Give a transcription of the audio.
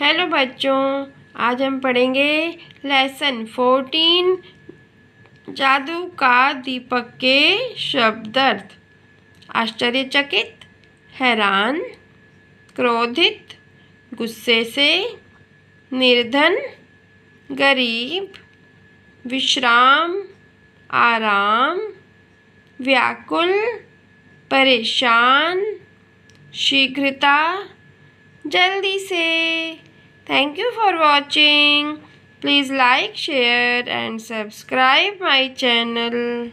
hello बच्चों आज हम पढ़ेंगे लेसन फोर्टीन जादू का दीपक के शब्दार्थ आश्चर्यचकित हैरान क्रोधित गुस्से से निर्धन गरीब विश्राम आराम व्याकुल परेशान शीघ्रता जल्दी से thank you for watching please like share and subscribe my channel